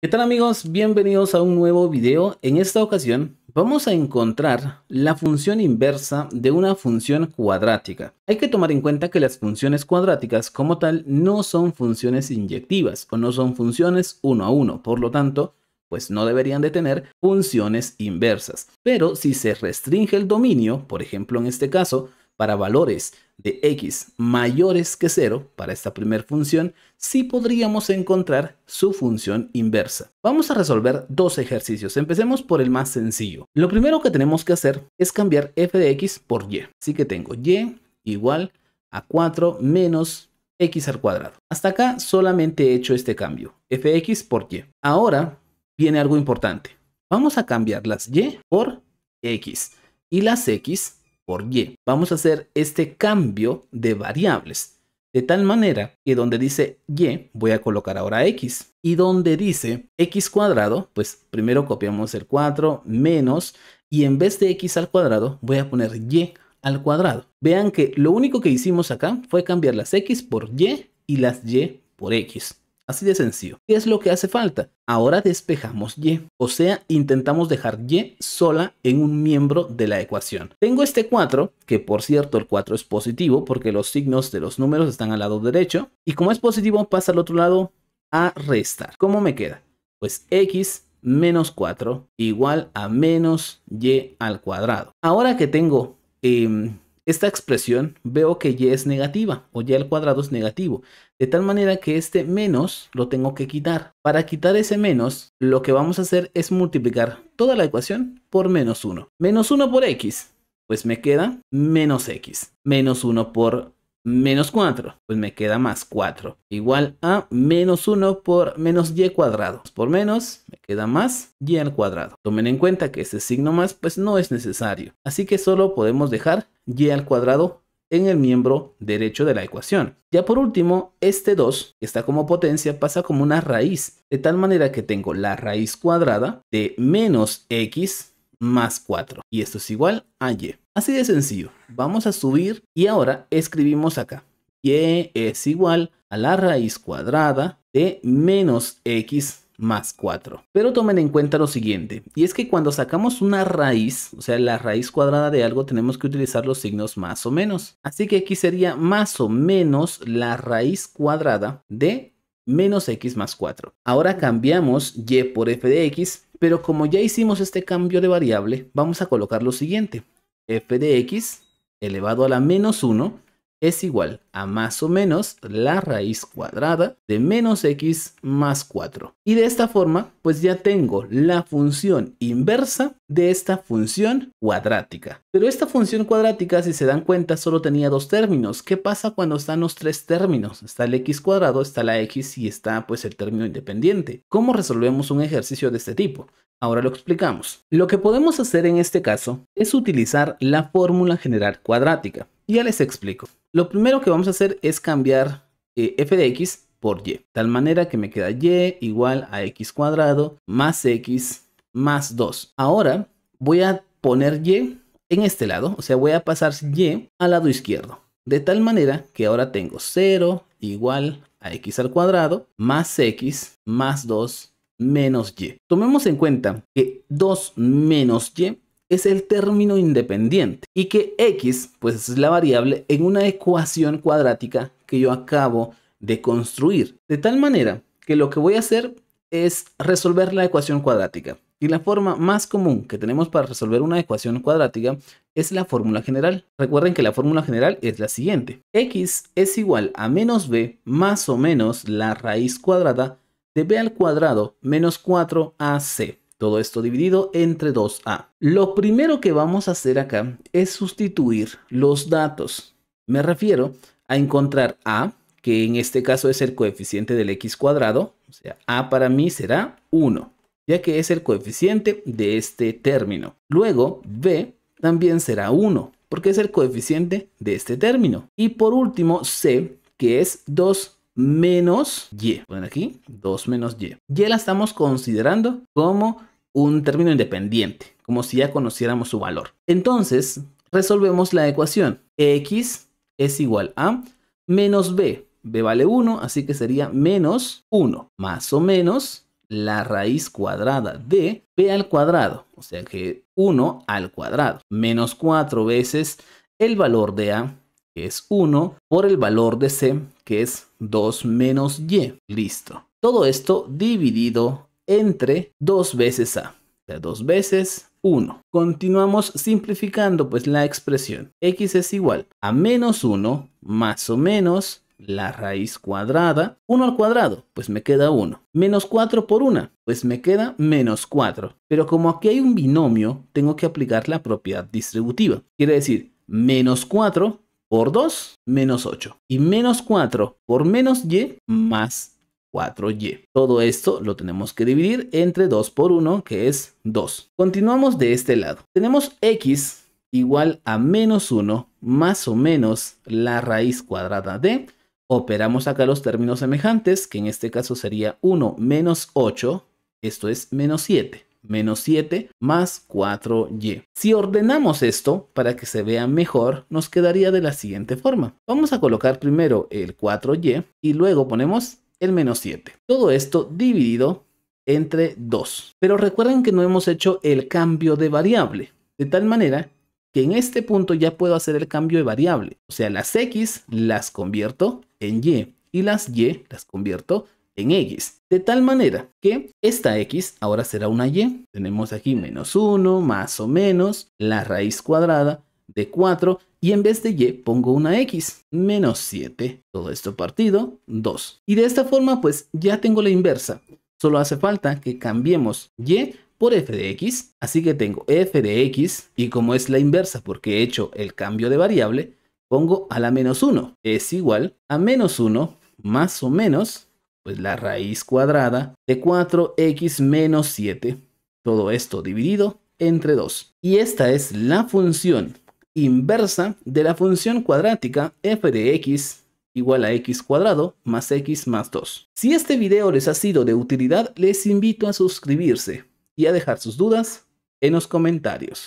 ¿Qué tal amigos? Bienvenidos a un nuevo video. En esta ocasión vamos a encontrar la función inversa de una función cuadrática. Hay que tomar en cuenta que las funciones cuadráticas como tal no son funciones inyectivas o no son funciones uno a uno. Por lo tanto, pues no deberían de tener funciones inversas. Pero si se restringe el dominio, por ejemplo en este caso, para valores de x mayores que 0 para esta primera función, sí podríamos encontrar su función inversa. Vamos a resolver dos ejercicios. Empecemos por el más sencillo. Lo primero que tenemos que hacer es cambiar f de x por y. Así que tengo y igual a 4 menos x al cuadrado. Hasta acá solamente he hecho este cambio, fx por y. Ahora viene algo importante. Vamos a cambiar las y por x y las x por y. Vamos a hacer este cambio de variables. De tal manera que donde dice y voy a colocar ahora x. Y donde dice x cuadrado, pues primero copiamos el 4 menos y en vez de x al cuadrado voy a poner y al cuadrado. Vean que lo único que hicimos acá fue cambiar las x por y y las y por x. Así de sencillo. ¿Qué es lo que hace falta? Ahora despejamos Y, o sea, intentamos dejar Y sola en un miembro de la ecuación. Tengo este 4, que por cierto el 4 es positivo porque los signos de los números están al lado derecho, y como es positivo pasa al otro lado a restar. ¿Cómo me queda? Pues x menos 4 igual a menos y al cuadrado. Ahora que tengo em, esta expresión veo que y es negativa o y al cuadrado es negativo, de tal manera que este menos lo tengo que quitar. Para quitar ese menos, lo que vamos a hacer es multiplicar toda la ecuación por menos 1. Menos 1 por x, pues me queda menos x. Menos 1 por menos 4, pues me queda más 4. Igual a menos 1 por menos y cuadrado. Por menos me queda más y al cuadrado. Tomen en cuenta que este signo más pues no es necesario. Así que solo podemos dejar y al cuadrado en el miembro derecho de la ecuación. Ya por último, este 2, que está como potencia, pasa como una raíz, de tal manera que tengo la raíz cuadrada de menos x más 4. Y esto es igual a y. Así de sencillo. Vamos a subir y ahora escribimos acá. y es igual a la raíz cuadrada de menos x más 4. Pero tomen en cuenta lo siguiente, y es que cuando sacamos una raíz, o sea, la raíz cuadrada de algo, tenemos que utilizar los signos más o menos. Así que aquí sería más o menos la raíz cuadrada de menos x más 4. Ahora cambiamos y por f de x, pero como ya hicimos este cambio de variable, vamos a colocar lo siguiente. f de x elevado a la menos 1 es igual a más o menos la raíz cuadrada de menos x más 4. Y de esta forma, pues ya tengo la función inversa de esta función cuadrática. Pero esta función cuadrática, si se dan cuenta, solo tenía dos términos. ¿Qué pasa cuando están los tres términos? Está el x cuadrado, está la x y está pues el término independiente. ¿Cómo resolvemos un ejercicio de este tipo? Ahora lo explicamos. Lo que podemos hacer en este caso es utilizar la fórmula general cuadrática. Ya les explico. Lo primero que vamos a hacer es cambiar eh, f de x por y. Tal manera que me queda y igual a x cuadrado más x más 2. Ahora voy a poner y en este lado, o sea, voy a pasar y al lado izquierdo. De tal manera que ahora tengo 0 igual a x al cuadrado más x más 2 menos y. Tomemos en cuenta que 2 menos y es el término independiente y que x pues es la variable en una ecuación cuadrática que yo acabo de construir. De tal manera que lo que voy a hacer es resolver la ecuación cuadrática. Y la forma más común que tenemos para resolver una ecuación cuadrática es la fórmula general. Recuerden que la fórmula general es la siguiente. x es igual a menos b más o menos la raíz cuadrada de b al cuadrado menos 4ac. Todo esto dividido entre 2A. Lo primero que vamos a hacer acá es sustituir los datos. Me refiero a encontrar A, que en este caso es el coeficiente del x cuadrado. O sea, A para mí será 1, ya que es el coeficiente de este término. Luego, B también será 1, porque es el coeficiente de este término. Y por último, C, que es 2, menos y. Ponen aquí 2 menos y. Y la estamos considerando como un término independiente, como si ya conociéramos su valor. Entonces, resolvemos la ecuación. x es igual a menos b. b vale 1, así que sería menos 1, más o menos la raíz cuadrada de b al cuadrado, o sea que 1 al cuadrado, menos 4 veces el valor de a es 1, por el valor de c, que es 2 menos y. Listo. Todo esto dividido entre 2 veces a. O sea, 2 veces 1. Continuamos simplificando pues la expresión. x es igual a menos 1 más o menos la raíz cuadrada. 1 al cuadrado, pues me queda 1. Menos 4 por 1, pues me queda menos 4. Pero como aquí hay un binomio, tengo que aplicar la propiedad distributiva. Quiere decir, menos 4 por 2, menos 8. Y menos 4 por menos y, más 4y. Todo esto lo tenemos que dividir entre 2 por 1, que es 2. Continuamos de este lado. Tenemos x igual a menos 1 más o menos la raíz cuadrada de... Operamos acá los términos semejantes, que en este caso sería 1 menos 8, esto es menos 7 menos 7 más 4y. Si ordenamos esto para que se vea mejor, nos quedaría de la siguiente forma. Vamos a colocar primero el 4y y luego ponemos el menos 7. Todo esto dividido entre 2. Pero recuerden que no hemos hecho el cambio de variable, de tal manera que en este punto ya puedo hacer el cambio de variable. O sea, las x las convierto en y y las y las convierto en X. De tal manera que esta X ahora será una Y. Tenemos aquí menos 1, más o menos, la raíz cuadrada de 4 y en vez de y pongo una x, menos 7, todo esto partido, 2. Y de esta forma pues ya tengo la inversa, solo hace falta que cambiemos y por f de x, así que tengo f de x y como es la inversa porque he hecho el cambio de variable, pongo a la menos 1, es igual a menos 1 más o menos pues la raíz cuadrada de 4x menos 7. Todo esto dividido entre 2. Y esta es la función inversa de la función cuadrática f de x igual a x cuadrado más x más 2. Si este video les ha sido de utilidad, les invito a suscribirse y a dejar sus dudas en los comentarios.